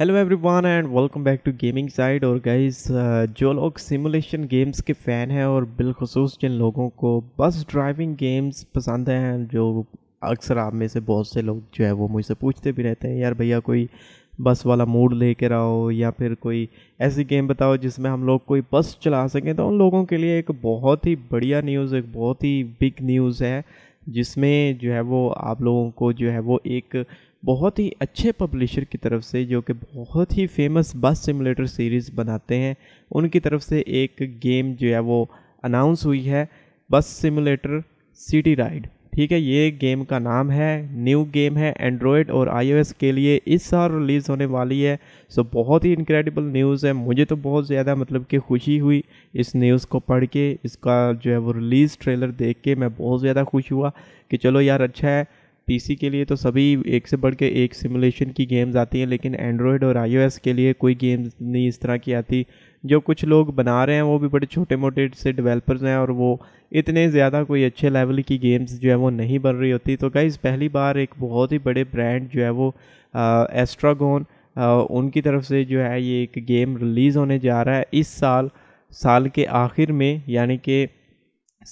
hello everyone and welcome back to gaming side और guys uh, जो लोग simulation games के फ़ैन हैं और बिलखसूस जिन लोगों को बस ड्राइविंग गेम्स पसंद हैं जो अक्सर आप में से बहुत से लोग जो है वो मुझसे पूछते भी रहते हैं यार भैया कोई बस वाला मूड लेकर आओ या फिर कोई ऐसी गेम बताओ जिसमें हम लोग कोई बस चला सकें तो उन लोगों के लिए एक बहुत ही बढ़िया न्यूज़ एक बहुत ही बिग न्यूज़ है जिसमें जो है वो आप लोगों को जो है वो एक बहुत ही अच्छे पब्लिशर की तरफ से जो कि बहुत ही फेमस बस सिमुलेटर सीरीज़ बनाते हैं उनकी तरफ से एक गेम जो है वो अनाउंस हुई है बस सिमुलेटर सिटी राइड ठीक है ये गेम का नाम है न्यू गेम है एंड्रॉयड और आईओएस के लिए इस साल रिलीज़ होने वाली है सो बहुत ही इनक्रेडिबल न्यूज़ है मुझे तो बहुत ज़्यादा मतलब कि खुशी हुई इस न्यूज़ को पढ़ के इसका जो है वो रिलीज़ ट्रेलर देख के मैं बहुत ज़्यादा खुश हुआ कि चलो यार अच्छा है पीसी के लिए तो सभी एक से बढ़ के एक सिमुलेशन की गेम्स आती हैं लेकिन एंड्रॉयड और आईओएस के लिए कोई गेम्स नहीं इस तरह की आती जो कुछ लोग बना रहे हैं वो भी बड़े छोटे मोटे से डेवलपर्स हैं और वो इतने ज़्यादा कोई अच्छे लेवल की गेम्स जो है वो नहीं बन रही होती तो गाइज़ पहली बार एक बहुत ही बड़े ब्रांड जो है वो एस्ट्रागोन उनकी तरफ से जो है ये एक गेम रिलीज़ होने जा रहा है इस साल साल के आखिर में यानी कि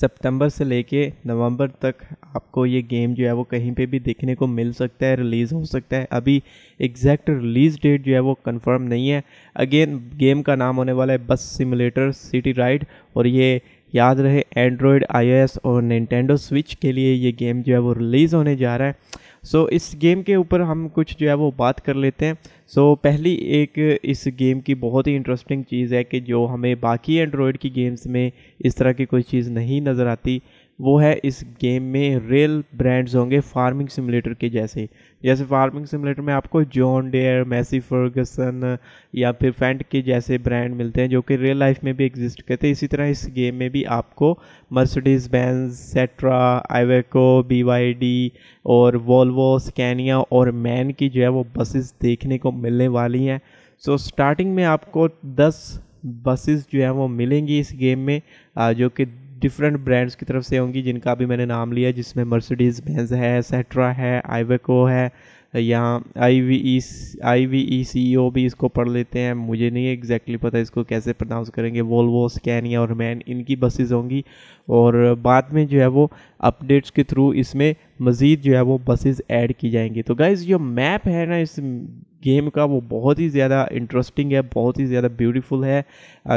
सितंबर से लेके नवंबर तक आपको ये गेम जो है वो कहीं पे भी देखने को मिल सकता है रिलीज़ हो सकता है अभी एग्जैक्ट रिलीज़ डेट जो है वो कंफर्म नहीं है अगेन गेम का नाम होने वाला है बस सिमुलेटर सिटी राइड और ये याद रहे एंड्रॉयड आईओएस और निन्टेंडो स्विच के लिए ये गेम जो है वो रिलीज़ होने जा रहा है सो so, इस गेम के ऊपर हम कुछ जो है वो बात कर लेते हैं सो so, पहली एक इस गेम की बहुत ही इंटरेस्टिंग चीज़ है कि जो हमें बाकी एंड्रॉयड की गेम्स में इस तरह की कोई चीज़ नहीं नज़र आती वो है इस गेम में रियल ब्रांड्स होंगे फार्मिंग सिमुलेटर के जैसे जैसे फार्मिंग सिमुलेटर में आपको जॉन डेयर मैसी फर्गसन या फिर फैंट के जैसे ब्रांड मिलते हैं जो कि रियल लाइफ में भी एग्जिस्ट करते हैं इसी तरह इस गेम में भी आपको Mercedes Benz Setra Iveco B और वॉल्वो स्कैनिया और मैन की जो है वो बसेस देखने को मिलने वाली हैं सो स्टार्टिंग में आपको दस बसेस जो है वो मिलेंगी इस गेम में जो कि डिफरेंट ब्रांड्स की तरफ से होंगी जिनका भी मैंने नाम लिया जिसमें मर्सिडीज़ बेंज है सेट्रा है आईवेको है या आई वी ई आई वी ई सी ओ भी इसको पढ़ लेते हैं मुझे नहीं एग्जैक्टली पता इसको कैसे प्रोनाउंस करेंगे वोल्वो स्कैनिया और मैन इनकी बसेस होंगी और बाद में जो है वो अपडेट्स के थ्रू इसमें मज़ीद जो है वो बसेस ऐड की जाएंगी तो गाइज़ जो मैप है ना इस गेम का वो बहुत ही ज़्यादा इंटरेस्टिंग है बहुत ही ज़्यादा ब्यूटीफुल है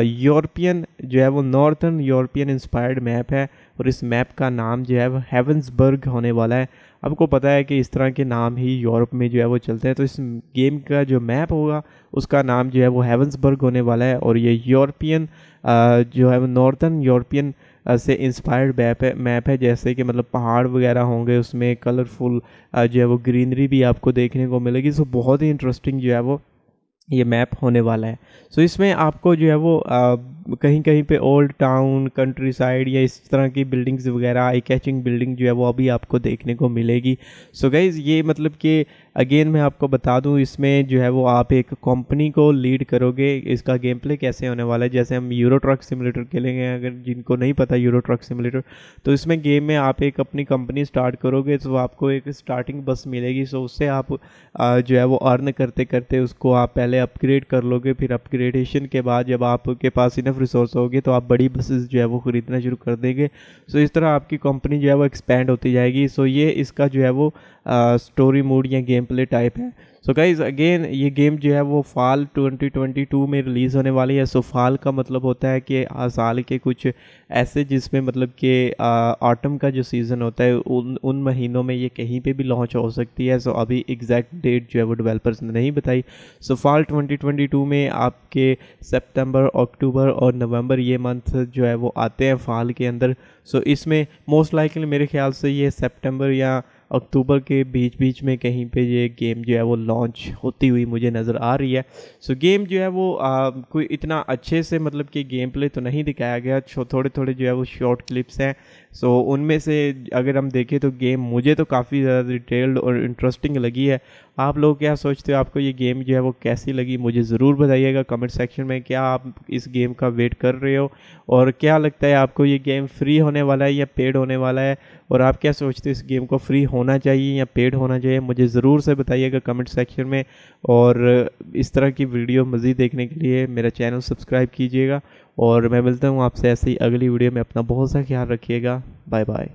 यूरोपियन जो है वो नॉर्थन यूरोपियन इंस्पायर्ड मैप है और इस मैप का नाम जो है वो हेवंसबर्ग होने वाला है आपको पता है कि इस तरह के नाम ही यूरोप में जो है वो चलते हैं तो इस गेम का जो मैप होगा उसका नाम जो है वो हेवंसबर्ग होने वाला है और ये यूरोपियन जो है वो नॉर्थर्न यूरोपियन से इंस्पायर्ड मैप है मैप है जैसे कि मतलब पहाड़ वगैरह होंगे उसमें कलरफुल जो है वो ग्रीनरी भी आपको देखने को मिलेगी सो बहुत ही इंटरेस्टिंग जो है वो ये मैप होने वाला है सो so, इसमें आपको जो है वो आ, कहीं कहीं पे ओल्ड टाउन कंट्री साइड या इस तरह की बिल्डिंग्स वगैरह आई कैचिंग बिल्डिंग जो है वो अभी आपको देखने को मिलेगी सो so, गाइज़ ये मतलब कि अगेन मैं आपको बता दूं इसमें जो है वो आप एक कंपनी को लीड करोगे इसका गेम प्ले कैसे होने वाला है जैसे हम यूरो ट्रक सिमुलेटर खेलेंगे अगर जिनको नहीं पता यूरो ट्रक सिमुलेटर तो इसमें गेम में आप एक अपनी कंपनी स्टार्ट करोगे तो आपको एक स्टार्टिंग बस मिलेगी सो उससे आप जो है वो अर्न करते करते उसको आप पहले अपग्रेड कर लोगे फिर अपग्रेडेशन के बाद जब आपके पास इनफ रिसोर्स होगी तो आप बड़ी बसेस जो है वो ख़रीदना शुरू कर देंगे सो इस तरह आपकी कंपनी जो है वो एक्सपेंड होती जाएगी सो ये इसका जो है वो स्टोरी मोड या गेम गेम प्ले टाइप है सो गाइज अगेन ये गेम जो है वो फाल 2022 में रिलीज़ होने वाली है सो so, फाल का मतलब होता है कि साल के कुछ ऐसे जिसमें मतलब कि ऑटम का जो सीज़न होता है उन उन महीनों में ये कहीं पे भी लॉन्च हो सकती है सो so, अभी एग्जैक्ट डेट जो है वो डेवलपर्स ने नहीं बताई सो so, फाल 2022 में आपके सितंबर अक्टूबर और नवंबर ये मंथ जो है वो आते हैं फाल के अंदर सो so, इसमें मोस्ट लाइकली मेरे ख्याल से ये सेप्टेम्बर या अक्टूबर के बीच बीच में कहीं पे ये गेम जो है वो लॉन्च होती हुई मुझे नज़र आ रही है सो so, गेम जो है वो आ, कोई इतना अच्छे से मतलब कि गेम प्ले तो नहीं दिखाया गया थोड़े थोड़े जो है वो शॉर्ट क्लिप्स हैं सो so, उनमें से अगर हम देखें तो गेम मुझे तो काफ़ी ज़्यादा डिटेल्ड और इंटरेस्टिंग लगी है आप लोग क्या सोचते हो आपको ये गेम जो है वो कैसी लगी मुझे ज़रूर बताइएगा कमेंट सेक्शन में क्या आप इस गेम का वेट कर रहे हो और क्या लगता है आपको ये गेम फ्री होने वाला है या पेड होने वाला है और आप क्या सोचते हो इस गेम को फ्री होना चाहिए या पेड होना चाहिए मुझे ज़रूर से बताइएगा कमेंट सेक्शन में और इस तरह की वीडियो मज़ीद देखने के लिए मेरा चैनल सब्सक्राइब कीजिएगा और मैं मिलता हूँ आपसे ऐसे ही अगली वीडियो में अपना बहुत सा ख्याल रखिएगा बाय बाय